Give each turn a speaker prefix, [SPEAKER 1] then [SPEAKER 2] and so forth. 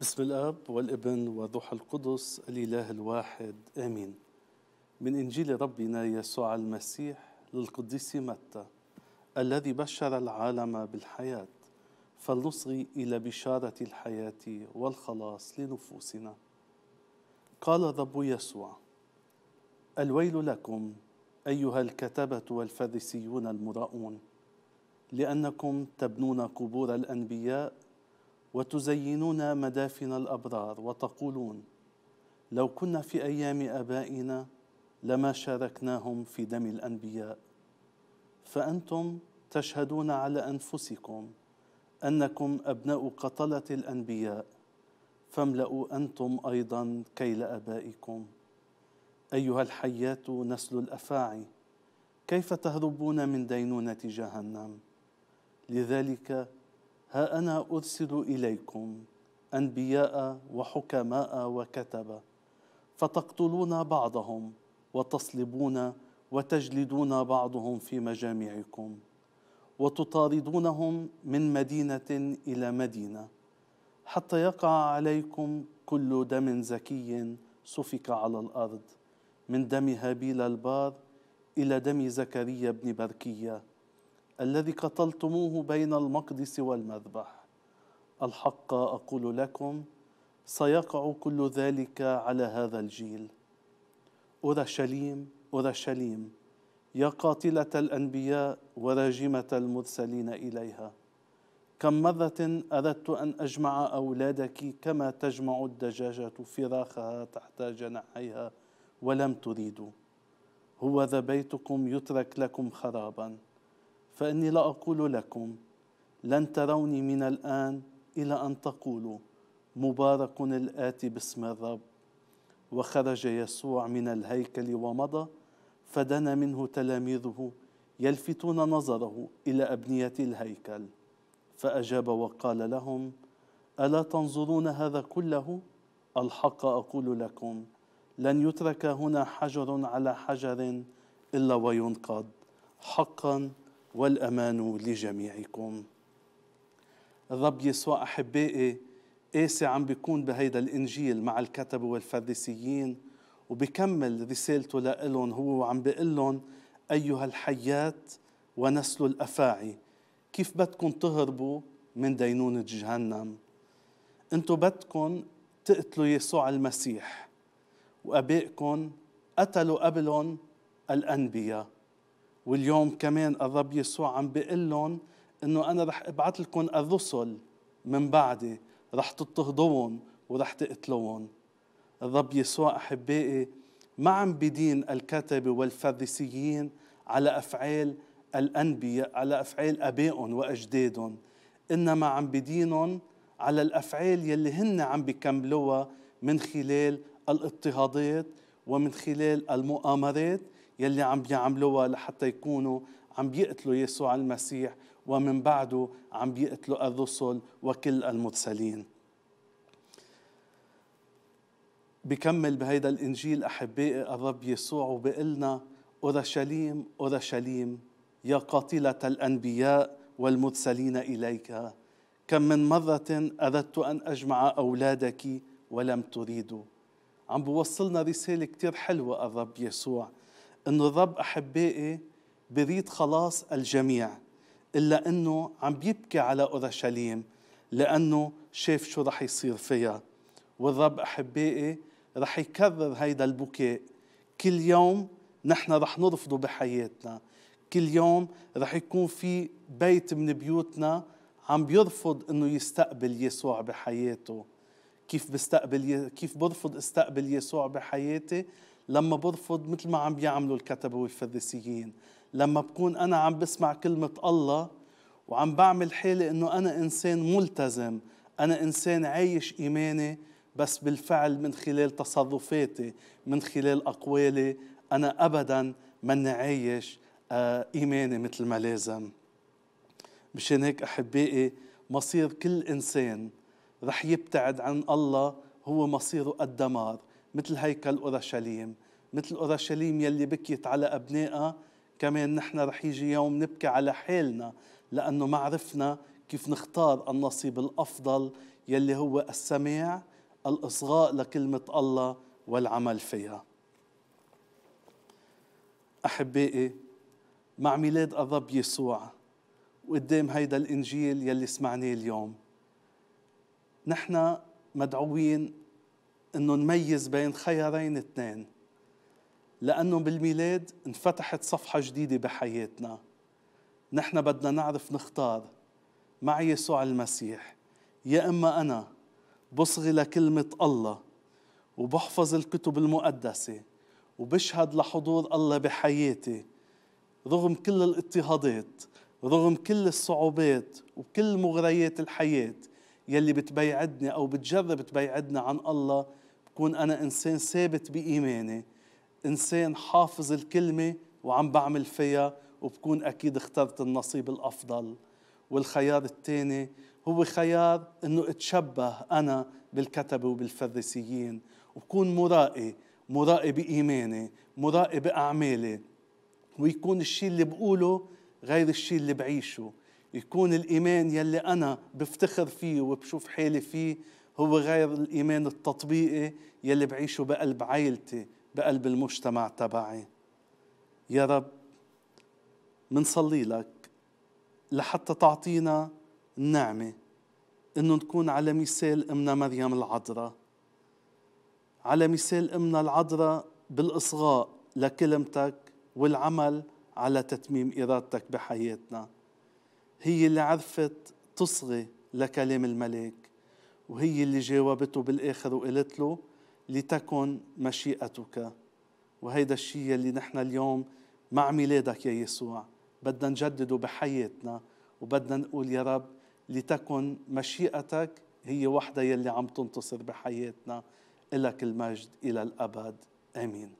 [SPEAKER 1] بسم الاب والابن والروح القدس الاله الواحد امين. من انجيل ربنا يسوع المسيح للقديس متى الذي بشر العالم بالحياه فلنصغي الى بشاره الحياه والخلاص لنفوسنا. قال الرب يسوع: الويل لكم ايها الكتبه والفارسيون المراؤون لانكم تبنون قبور الانبياء وتزينون مدافن الابرار وتقولون لو كنا في ايام ابائنا لما شاركناهم في دم الانبياء فانتم تشهدون على انفسكم انكم ابناء قتله الانبياء فاملأوا أنتم أيضا كيل أبائكم أيها الحيات نسل الأفاعي كيف تهربون من دينونة جهنم لذلك ها أنا أرسل إليكم أنبياء وحكماء وكتبة فتقتلون بعضهم وتصلبون وتجلدون بعضهم في مجامعكم وتطاردونهم من مدينة إلى مدينة حتى يقع عليكم كل دم زكي سفك على الأرض من دم هابيل البار إلى دم زكريا بن بركية الذي قتلتموه بين المقدس والمذبح الحق اقول لكم سيقع كل ذلك على هذا الجيل اورشليم اورشليم يا قاتله الانبياء وراجمه المرسلين اليها كم مره اردت ان اجمع اولادك كما تجمع الدجاجه فراخها تحت جناحيها ولم تريدوا هو ذا بيتكم يترك لكم خرابا فاني لا اقول لكم لن تروني من الان الى ان تقولوا مبارك الاتي باسم الرب وخرج يسوع من الهيكل ومضى فدنا منه تلاميذه يلفتون نظره الى ابنيه الهيكل فاجاب وقال لهم الا تنظرون هذا كله الحق اقول لكم لن يترك هنا حجر على حجر الا وينقض حقا والامان لجميعكم الرب يسوع احبائي قاسي عم بيكون بهيدا الانجيل مع الكتب والفريسيين وبكمل رسالته لإلهم هو وعم بيقول لهم ايها الحيات ونسل الافاعي كيف بدكم تهربوا من دينونة جهنم انتو بدكم تقتلوا يسوع المسيح وابائكم قتلوا قبلهم الانبياء واليوم كمان الرب يسوع عم بيقول لهم انه انا رح ابعث لكم الرسل من بعدي رح تضطهدوهم ورح تقتلوهم الرب يسوع احبائي ما عم بدين الكتبه والفريسيين على افعال الانبياء على افعال ابائهم واجدادهم انما عم بدينهم على الافعال يلي هن عم بيكملوها من خلال الاضطهادات ومن خلال المؤامرات يلي عم بيعملوها لحتى يكونوا عم بيقتلوا يسوع المسيح ومن بعده عم بيقتلوا الرسل وكل المرسلين بكمل بهيدا الإنجيل أحبائي الرب يسوع وبقلنا أورشليم أورشليم يا قاتلة الأنبياء والمرسلين إليك كم من مرة أردت أن أجمع أولادك ولم تريدوا عم بوصلنا رسالة كتير حلوة الرب يسوع انه الرب احبائي بريد خلاص الجميع الا انه عم بيبكي على اورشليم لانه شاف شو رح يصير فيها والرب احبائي رح يكرر هيدا البكاء كل يوم نحن رح نرفضه بحياتنا كل يوم رح يكون في بيت من بيوتنا عم بيرفض انه يستقبل يسوع بحياته كيف بستقبل كيف برفض استقبل يسوع بحياتي لما برفض مثل ما عم بيعملوا الكتبة والفريسيين لما بكون أنا عم بسمع كلمة الله وعم بعمل حالي أنه أنا إنسان ملتزم أنا إنسان عايش إيماني بس بالفعل من خلال تصرفاتي من خلال أقوالي أنا أبدا من عايش آه، إيماني مثل ما لازم مشان هيك أحبائي مصير كل إنسان رح يبتعد عن الله هو مصيره الدمار مثل هيكل أورشليم مثل أورشليم يلي بكيت على أبنائها كمان نحن رح يجي يوم نبكي على حالنا لأنه ما عرفنا كيف نختار النصيب الأفضل يلي هو السماع الإصغاء لكلمة الله والعمل فيها أحبائي مع ميلاد الرب يسوع وقدام هيدا الإنجيل يلي سمعناه اليوم نحن مدعوين انه نميز بين خيارين اثنين لانه بالميلاد انفتحت صفحه جديده بحياتنا نحن بدنا نعرف نختار مع يسوع المسيح يا اما انا بصغي لكلمه الله وبحفظ الكتب المقدسه وبشهد لحضور الله بحياتي رغم كل الاضطهادات رغم كل الصعوبات وكل مغريات الحياه يلي بتبيعدني أو بتجرب تبيعدني عن الله بكون أنا إنسان ثابت بإيماني إنسان حافظ الكلمة وعم بعمل فيها وبكون أكيد اخترت النصيب الأفضل والخيار الثاني هو خيار انه اتشبه انا بالكتبة وبالفريسيين وبكون مرائي مرائي بإيماني مرائي بأعمالي ويكون الشيء اللي بقوله غير الشيء اللي بعيشه يكون الإيمان يلي أنا بفتخر فيه وبشوف حالي فيه هو غير الإيمان التطبيقي يلي بعيشه بقلب عائلتي بقلب المجتمع تبعي يا رب منصلي لك لحتى تعطينا النعمة إنه نكون على مثال أمنا مريم العذراء على مثال أمنا العذراء بالإصغاء لكلمتك والعمل على تتميم إرادتك بحياتنا هي اللي عرفت تصغي لكلام الملك وهي اللي جاوبته بالآخر وقالت له لتكن مشيئتك وهيدا الشيء اللي نحن اليوم مع ميلادك يا يسوع بدنا نجدده بحياتنا وبدنا نقول يا رب لتكن مشيئتك هي وحدة يلي عم تنتصر بحياتنا إلك المجد إلى الأبد آمين